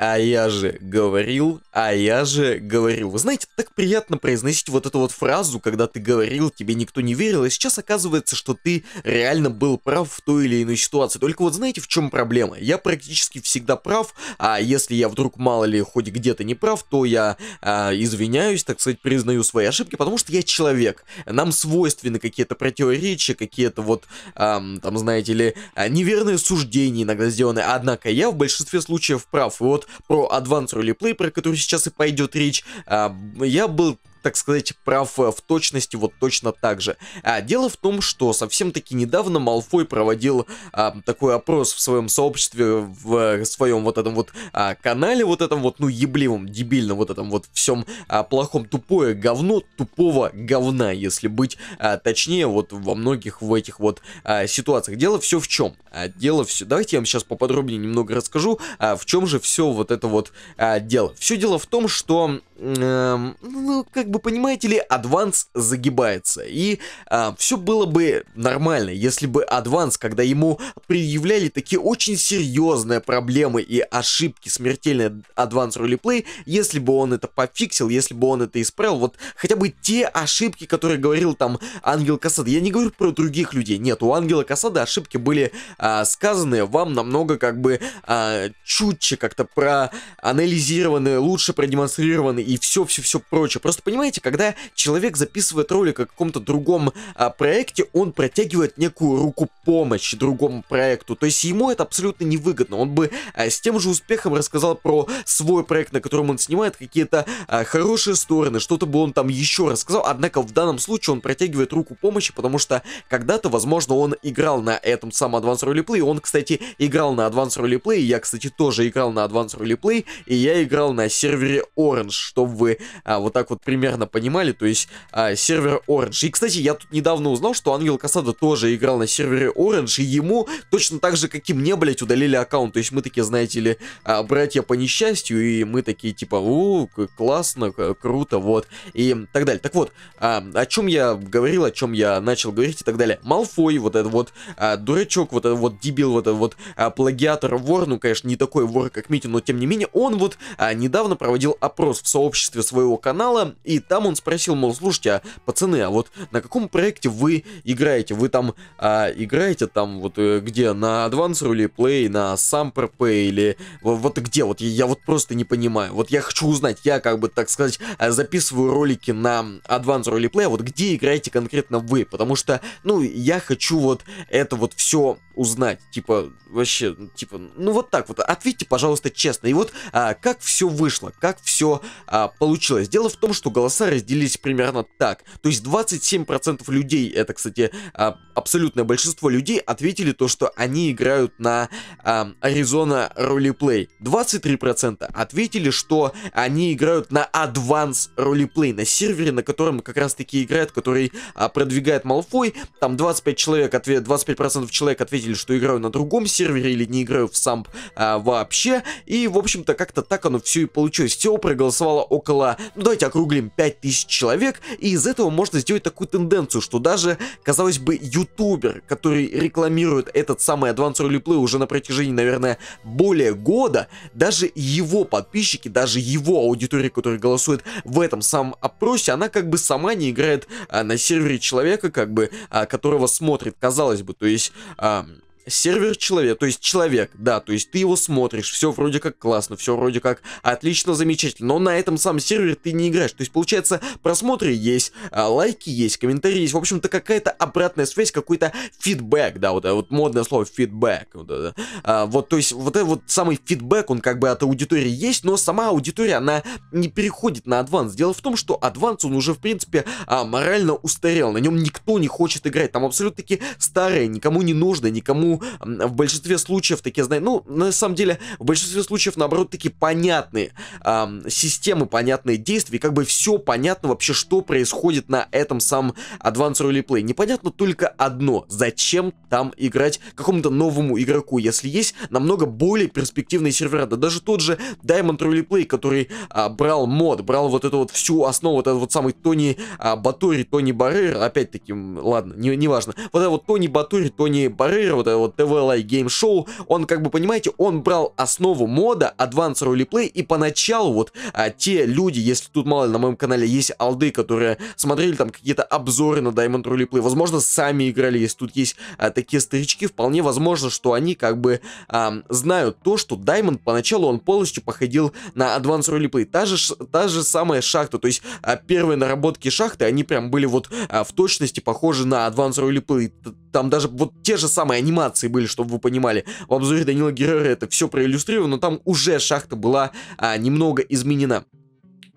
А я же говорил, а я же говорил. Вы знаете, так приятно произносить вот эту вот фразу, когда ты говорил, тебе никто не верил, и а сейчас оказывается, что ты реально был прав в той или иной ситуации. Только вот знаете, в чем проблема? Я практически всегда прав, а если я вдруг мало ли хоть где-то не прав, то я а, извиняюсь, так сказать, признаю свои ошибки, потому что я человек. Нам свойственны какие-то противоречия, какие-то вот, а, там, знаете ли, а, неверные суждения иногда сделаны. Однако я в большинстве случаев прав. И вот про Advanced Roleplay, про который сейчас и пойдет речь, а, я был так сказать, прав э, в точности вот точно так же. А, дело в том, что совсем-таки недавно Малфой проводил а, такой опрос в своем сообществе, в, э, своем вот этом вот а, канале, вот этом вот, ну, ебливом, дебильном, вот этом вот всем а, плохом, тупое говно, тупого говна, если быть а, точнее, вот во многих в этих вот а, ситуациях. Дело все в чем? А, дело все... Давайте я вам сейчас поподробнее немного расскажу, а, в чем же все вот это вот а, дело. Все дело в том, что эм, ну, как бы, понимаете ли, Адванс загибается. И э, а, все было бы нормально, если бы Адванс, когда ему предъявляли такие очень серьезные проблемы и ошибки, смертельные Адванс ролеплей, если бы он это пофиксил, если бы он это исправил, вот хотя бы те ошибки, которые говорил там Ангел Касада, я не говорю про других людей, нет, у Ангела Касада ошибки были э, а, сказаны вам намного как бы э, чутче как-то проанализированы, лучше продемонстрированы и все-все-все прочее. Просто понимаете, когда человек записывает ролик о каком-то другом а, проекте, он протягивает некую руку помощи другому проекту. То есть ему это абсолютно невыгодно. Он бы а, с тем же успехом рассказал про свой проект, на котором он снимает какие-то а, хорошие стороны, что-то бы он там еще рассказал. Однако в данном случае он протягивает руку помощи, потому что когда-то, возможно, он играл на этом самом Advanced Roleplay. Он, кстати, играл на Advanced Roleplay. Я, кстати, тоже играл на Advanced Roleplay. И я играл на сервере Orange, чтобы вы а, вот так вот примерно понимали, то есть а, сервер Orange. И, кстати, я тут недавно узнал, что Ангел Касада тоже играл на сервере Orange, и ему точно так же, как и мне, блядь, удалили аккаунт. То есть мы такие, знаете ли, а, братья по несчастью, и мы такие, типа, у, классно, круто, вот, и так далее. Так вот, а, о чем я говорил, о чем я начал говорить и так далее. Малфой, вот этот вот а, дурачок, вот этот вот дебил, вот этот вот а, плагиатор вор, ну, конечно, не такой вор, как Митин, но тем не менее, он вот а, недавно проводил опрос в сообществе сообществе своего канала, и там он спросил, мол, слушайте, а, пацаны, а вот на каком проекте вы играете? Вы там а, играете там вот э, где? На Advance Roleplay, на Samper Pay или вот, вот где? Вот я, я вот просто не понимаю. Вот я хочу узнать, я как бы, так сказать, э, записываю ролики на Advance Roleplay, а вот где играете конкретно вы? Потому что, ну, я хочу вот это вот все узнать. Типа, вообще, типа, ну вот так вот. Ответьте, пожалуйста, честно. И вот а, как все вышло, как все а, а, получилось. Дело в том, что голоса разделились примерно так. То есть 27% людей, это, кстати, а, абсолютное большинство людей, ответили то, что они играют на а, Arizona Roleplay. 23% ответили, что они играют на Advance Roleplay, на сервере, на котором как раз-таки играет, который а, продвигает Малфой. Там 25 человек, ответ, 25% человек ответили, что играю на другом сервере или не играю в самп а, вообще. И, в общем-то, как-то так оно все и получилось. Все проголосовало сформировало около, ну давайте округлим, 5000 человек, и из этого можно сделать такую тенденцию, что даже, казалось бы, ютубер, который рекламирует этот самый Advanced Roleplay уже на протяжении, наверное, более года, даже его подписчики, даже его аудитория, которая голосует в этом самом опросе, она как бы сама не играет а, на сервере человека, как бы, а, которого смотрит, казалось бы, то есть... А, сервер человек, то есть человек, да, то есть ты его смотришь, все вроде как классно, все вроде как отлично, замечательно, но на этом сам сервер ты не играешь, то есть получается просмотры есть, а, лайки есть, комментарии есть, в общем-то какая-то обратная связь, какой-то фидбэк, да, вот, это вот модное слово фидбэк, вот, да, а, вот, то есть вот этот вот самый фидбэк, он как бы от аудитории есть, но сама аудитория, она не переходит на адванс, дело в том, что адванс, он уже в принципе а, морально устарел, на нем никто не хочет играть, там абсолютно-таки старые, никому не нужно, никому в большинстве случаев такие знания, ну, на самом деле, в большинстве случаев, наоборот, такие понятные э, системы, понятные действия, как бы все понятно вообще, что происходит на этом самом Advanced Role Play. Непонятно только одно, зачем там играть какому-то новому игроку, если есть намного более перспективные сервера, да даже тот же Diamond Role Play, который э, брал мод, брал вот эту вот всю основу, вот этот вот самый Тони э, Батори, Тони Баррер, опять-таки, ладно, не, не важно, вот это вот Тони Батори, Тони Баррер, вот это вот TVLI Game Show, он как бы, понимаете, он брал основу мода, Advanced Roleplay, и поначалу вот а, те люди, если тут, мало ли, на моем канале есть алды, которые смотрели там какие-то обзоры на Diamond Roleplay, возможно, сами играли, если тут есть а, такие старички, вполне возможно, что они как бы а, знают то, что Diamond поначалу он полностью походил на Advanced Roleplay, та же, та же самая шахта, то есть а, первые наработки шахты, они прям были вот а, в точности похожи на Advanced Roleplay, там даже вот те же самые анимации были, чтобы вы понимали. В обзоре Данила Герера это все проиллюстрировано, но там уже шахта была а, немного изменена.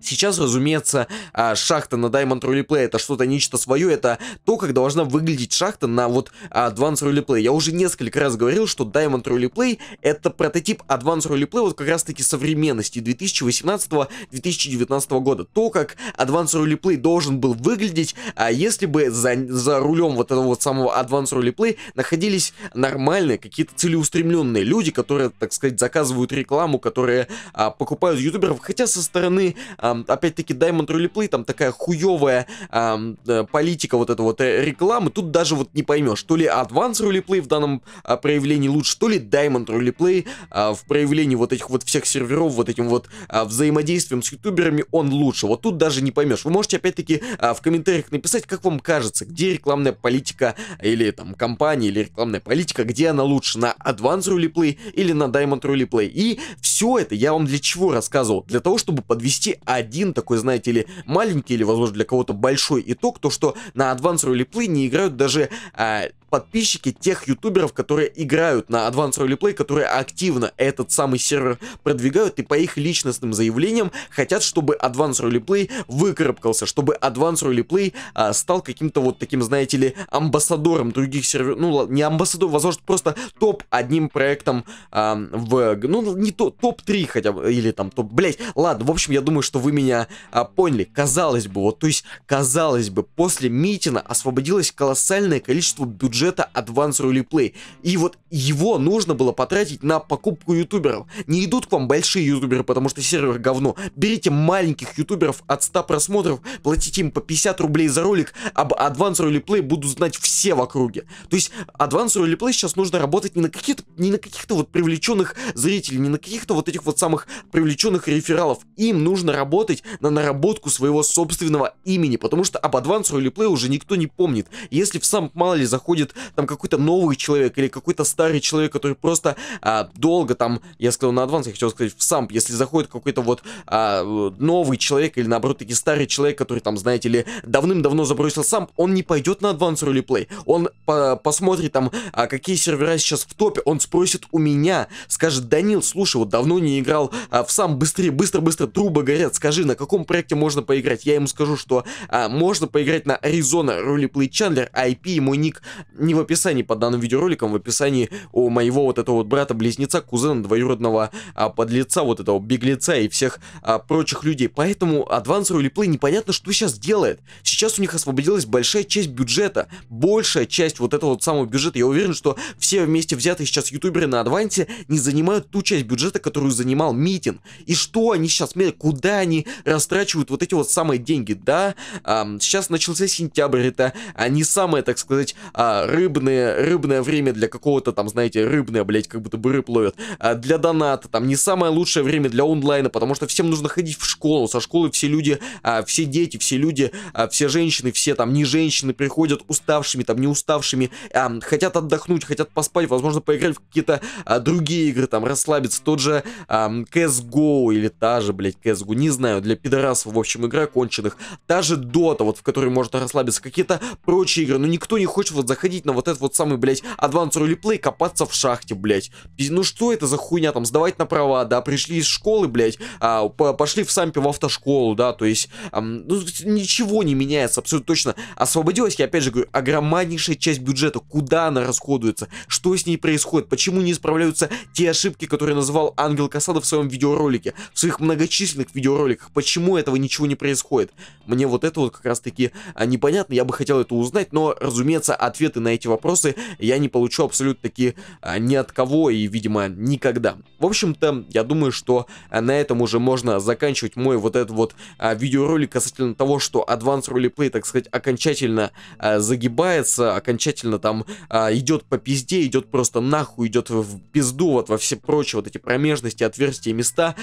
Сейчас, разумеется, а, шахта на Diamond Roleplay это что-то нечто свое, это то, как должна выглядеть шахта на вот Advanced Roleplay. Я уже несколько раз говорил, что Diamond Roleplay это прототип Advanced Roleplay вот как раз таки современности 2018-2019 года. То, как Advanced Roleplay должен был выглядеть, а если бы за, за рулем вот этого вот самого Advanced Roleplay находились нормальные, какие-то целеустремленные люди, которые, так сказать, заказывают рекламу, которые а, покупают ютуберов, хотя со стороны а, опять-таки Diamond Roleplay, там такая хуевая э, политика вот этой вот э, рекламы, тут даже вот не поймешь, то ли Advanced Roleplay в данном а, проявлении лучше, то ли Diamond Roleplay а, в проявлении вот этих вот всех серверов, вот этим вот а, взаимодействием с ютуберами, он лучше. Вот тут даже не поймешь. Вы можете опять-таки в комментариях написать, как вам кажется, где рекламная политика или там компания или рекламная политика, где она лучше, на Advanced Roleplay или на Diamond Roleplay. И все это я вам для чего рассказывал? Для того, чтобы подвести один такой, знаете ли, маленький или, возможно, для кого-то большой итог, то что на Advanced Roleplay не играют даже а, подписчики тех ютуберов, которые играют на Advanced Roleplay, которые активно этот самый сервер продвигают и по их личностным заявлениям хотят, чтобы Advanced Roleplay выкарабкался, чтобы Advanced Roleplay а, стал каким-то вот таким, знаете ли, амбассадором других серверов, ну не амбассадор, возможно, просто топ одним проектом а, в, ну не то, топ-3 хотя бы, или там топ, блять, ладно, в общем, я думаю, что вы меня а, поняли, казалось бы, вот, то есть, казалось бы, после митина освободилось колоссальное количество бюджетов бюджета Advanced Role Play. И вот его нужно было потратить на покупку ютуберов. Не идут к вам большие ютуберы, потому что сервер говно. Берите маленьких ютуберов от 100 просмотров, платите им по 50 рублей за ролик, об Advanced Role Play будут знать все в округе. То есть Advanced Role Play сейчас нужно работать не на каких-то не на каких-то вот привлеченных зрителей, не на каких-то вот этих вот самых привлеченных рефералов. Им нужно работать на наработку своего собственного имени, потому что об Advanced Roleplay уже никто не помнит. Если в сам мало ли заходит там какой-то новый человек или какой-то старый человек, который просто а, долго там, я сказал на адванс, я хотел сказать в самп, если заходит какой-то вот а, новый человек или наоборот таки старый человек, который там, знаете ли, давным-давно забросил самп, он не пойдет на адванс ролеплей, он по а, посмотрит там, а, какие сервера сейчас в топе, он спросит у меня, скажет, Данил, слушай, вот давно не играл а, в сам быстрее, быстро-быстро, трубы горят, скажи, на каком проекте можно поиграть? Я ему скажу, что а, можно поиграть на Arizona Roleplay Chandler, IP, а мой ник не в описании под данным видеороликом, в описании у моего вот этого вот брата-близнеца, кузена, двоюродного а, подлеца, вот этого беглеца и всех а, прочих людей. Поэтому Advance Roleplay непонятно, что сейчас делает. Сейчас у них освободилась большая часть бюджета, большая часть вот этого вот самого бюджета. Я уверен, что все вместе взятые сейчас ютуберы на Адвансе не занимают ту часть бюджета, которую занимал Митин. И что они сейчас, куда они растрачивают вот эти вот самые деньги, да? А, сейчас начался сентябрь, это а, не самое, так сказать, а, рыбное рыбное время для какого-то там, знаете, рыбное, блядь, как будто бы рыб ловят, а для доната, там, не самое лучшее время для онлайна, потому что всем нужно ходить в школу, со школы все люди, а, все дети, все люди, а, все женщины, все там не женщины приходят уставшими, там, не уставшими, а, хотят отдохнуть, хотят поспать, возможно, поиграть в какие-то а, другие игры, там, расслабиться, тот же а, CSGO или та же, блядь, CSGO, не знаю, для пидорасов, в общем, игра конченых, та же Dota, вот, в которой можно расслабиться, какие-то прочие игры, но никто не хочет вот заходить заходить на вот этот вот самый, блядь, Advanced Roleplay, копаться в шахте, блядь. Ну что это за хуйня там, сдавать на права, да, пришли из школы, блядь, а, пошли в сампе в автошколу, да, то есть, а, ну, ничего не меняется абсолютно точно. Освободилась, я опять же говорю, огромнейшая часть бюджета, куда она расходуется, что с ней происходит, почему не исправляются те ошибки, которые называл Ангел Касадов в своем видеоролике, в своих многочисленных видеороликах, почему этого ничего не происходит. Мне вот это вот как раз таки а, непонятно, я бы хотел это узнать, но, разумеется, ответы на эти вопросы я не получу абсолютно таки а, ни от кого и, видимо, никогда. В общем-то, я думаю, что а, на этом уже можно заканчивать мой вот этот вот а, видеоролик касательно того, что Advanced Roleplay, так сказать, окончательно загибается, окончательно там идет по пизде, идет просто нахуй, идет в пизду, вот во все прочие вот эти промежности, отверстия, места.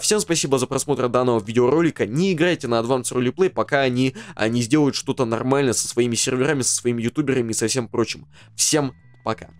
всем спасибо за просмотр данного видеоролика. Не играйте на Advanced Roleplay, пока они не сделают что-то нормально со своими серверами, со своими ютуберами и со всем всем прочим. Всем пока.